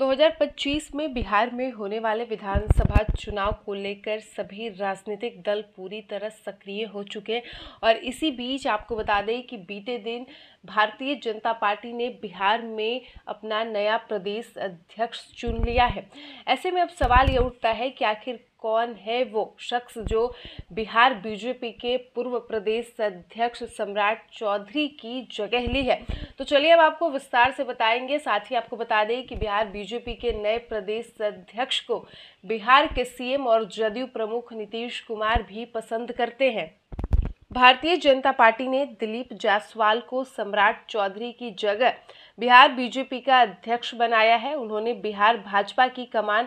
2025 में बिहार में होने वाले विधानसभा चुनाव को लेकर सभी राजनीतिक दल पूरी तरह सक्रिय हो चुके हैं और इसी बीच आपको बता दें कि बीते दिन भारतीय जनता पार्टी ने बिहार में अपना नया प्रदेश अध्यक्ष चुन लिया है ऐसे में अब सवाल ये उठता है कि आखिर कौन है वो शख्स जो बिहार बीजेपी के पूर्व प्रदेश अध्यक्ष सम्राट चौधरी की जगह ली है तो चलिए अब आपको विस्तार से बताएंगे साथ ही आपको बता दें कि बिहार बीजेपी के नए प्रदेश अध्यक्ष को बिहार के सीएम और जदयू प्रमुख नीतीश कुमार भी पसंद करते हैं भारतीय जनता पार्टी ने दिलीप जायसवाल को सम्राट चौधरी की जगह बिहार बीजेपी का अध्यक्ष बनाया है उन्होंने बिहार भाजपा की कमान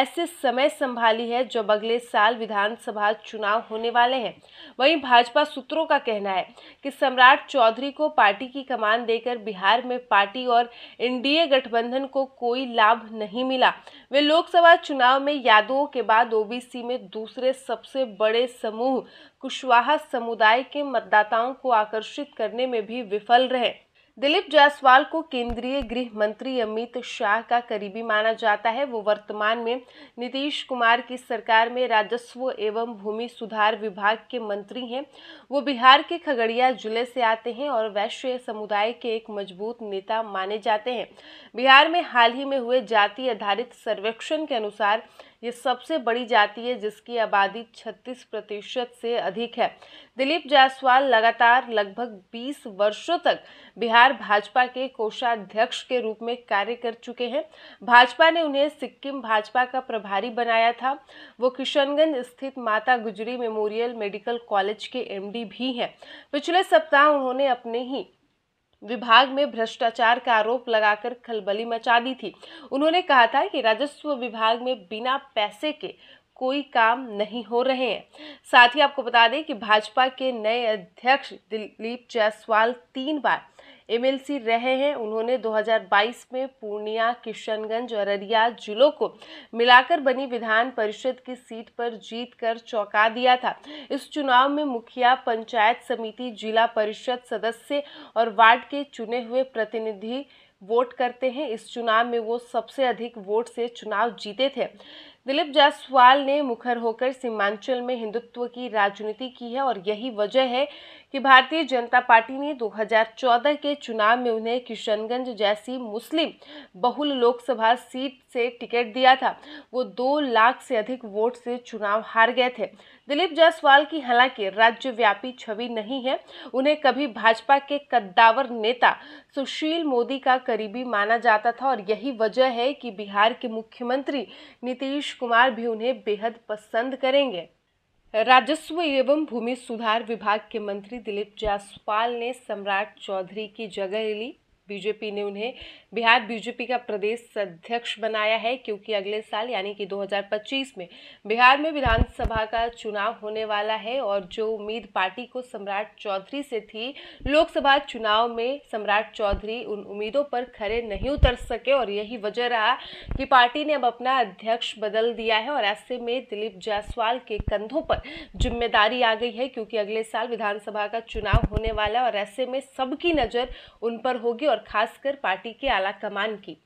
ऐसे समय संभाली है जब अगले साल विधानसभा चुनाव होने वाले हैं वहीं भाजपा सूत्रों का कहना है कि सम्राट चौधरी को पार्टी की कमान देकर बिहार में पार्टी और एनडीए गठबंधन को कोई लाभ नहीं मिला वे लोकसभा चुनाव में यादवों के बाद ओबीसी में दूसरे सबसे बड़े समूह कुशवाहा समुदाय के मतदाताओं को आकर्षित करने में भी विफल रहे दिलीप जायसवाल को केंद्रीय गृह मंत्री अमित शाह का करीबी माना जाता है वो वर्तमान में नीतीश कुमार की सरकार में राजस्व एवं भूमि सुधार विभाग के मंत्री हैं वो बिहार के खगड़िया जिले से आते हैं और वैश्य समुदाय के एक मजबूत नेता माने जाते हैं बिहार में हाल ही में हुए जाति आधारित सर्वेक्षण के अनुसार ये सबसे बड़ी जाति है जिसकी आबादी 36 प्रतिशत से अधिक है दिलीप जायसवाल लगातार लगभग 20 वर्षों तक बिहार भाजपा के कोषाध्यक्ष के रूप में कार्य कर चुके हैं भाजपा ने उन्हें सिक्किम भाजपा का प्रभारी बनाया था वो किशनगंज स्थित Mata Gujri memorial medical college के एमडी भी हैं पिछले सप्ताह उन्होंने अपने ही विभाग में भ्रष्टाचार का आरोप लगाकर खलबली मचा दी थी उन्होंने कहा था कि राजस्व विभाग में बिना पैसे के कोई काम नहीं हो रहे हैं साथ ही आपको बता दें कि भाजपा के नए अध्यक्ष दिलीप जायसवाल तीन बार एमएलसी रहे हैं उन्होंने 2022 में पूर्णिया किशनगंज और अररिया जिलों को मिलाकर बनी विधान परिषद की सीट पर जीत कर चौंका दिया था इस चुनाव में मुखिया पंचायत समिति जिला परिषद सदस्य और वार्ड के चुने हुए प्रतिनिधि वोट करते हैं इस चुनाव में वो सबसे अधिक वोट से चुनाव जीते थे दिलीप जायसवाल ने मुखर होकर सीमांचल में हिंदुत्व की राजनीति की है और यही वजह है कि भारतीय जनता पार्टी ने 2014 के चुनाव में उन्हें किशनगंज जैसी मुस्लिम बहुल लोकसभा सीट से टिकट दिया था वो दो लाख से अधिक वोट से चुनाव हार गए थे दिलीप जायसवाल की हालांकि राज्यव्यापी छवि नहीं है उन्हें कभी भाजपा के कद्दावर नेता सुशील मोदी का करीबी माना जाता था और यही वजह है कि बिहार के मुख्यमंत्री नीतीश कुमार भी उन्हें बेहद पसंद करेंगे राजस्व एवं भूमि सुधार विभाग के मंत्री दिलीप जायसवाल ने सम्राट चौधरी की जगह ली बीजेपी ने उन्हें बिहार बीजेपी का प्रदेश अध्यक्ष बनाया है क्योंकि अगले साल यानी कि 2025 में बिहार में विधानसभा का चुनाव होने वाला है और जो उम्मीद पार्टी को सम्राट चौधरी से थी लोकसभा चुनाव में सम्राट चौधरी उन उम्मीदों पर खड़े नहीं उतर सके और यही वजह रहा कि पार्टी ने अब अपना अध्यक्ष बदल दिया है और ऐसे में दिलीप जायसवाल के कंधों पर जिम्मेदारी आ गई है क्योंकि अगले साल विधानसभा का चुनाव होने वाला है और ऐसे में सबकी नज़र उन पर होगी और और खासकर पार्टी के आला कमान की